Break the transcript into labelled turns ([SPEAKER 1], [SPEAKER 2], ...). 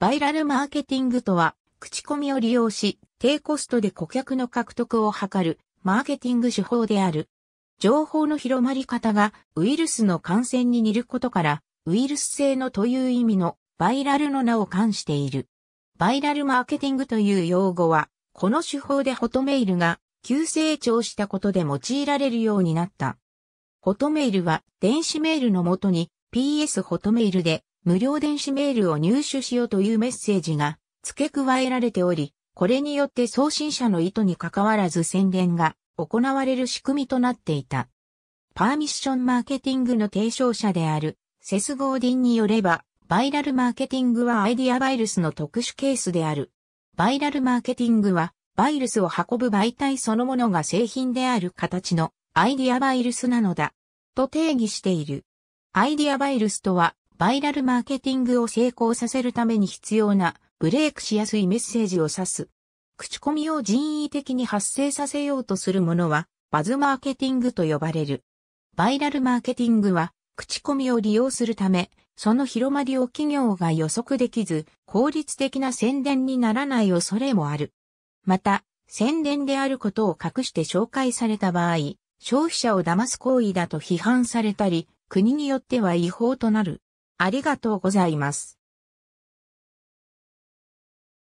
[SPEAKER 1] バイラルマーケティングとは、口コミを利用し、低コストで顧客の獲得を図る、マーケティング手法である。情報の広まり方が、ウイルスの感染に似ることから、ウイルス性のという意味の、バイラルの名を冠している。バイラルマーケティングという用語は、この手法でホトメールが、急成長したことで用いられるようになった。ホトメールは、電子メールのもとに、PS ホトメールで、無料電子メールを入手しようというメッセージが付け加えられており、これによって送信者の意図に関わらず宣伝が行われる仕組みとなっていた。パーミッションマーケティングの提唱者であるセス・ゴーディンによれば、バイラルマーケティングはアイディアバイルスの特殊ケースである。バイラルマーケティングは、バイルスを運ぶ媒体そのものが製品である形のアイディアバイルスなのだ。と定義している。アイディアバイルスとは、バイラルマーケティングを成功させるために必要なブレイクしやすいメッセージを指す。口コミを人為的に発生させようとするものはバズマーケティングと呼ばれる。バイラルマーケティングは口コミを利用するため、その広まりを企業が予測できず、効率的な宣伝にならない恐れもある。また、宣伝であることを隠して紹介された場合、消費者を騙す行為だと批判されたり、国によっては違法となる。ありがとうございます。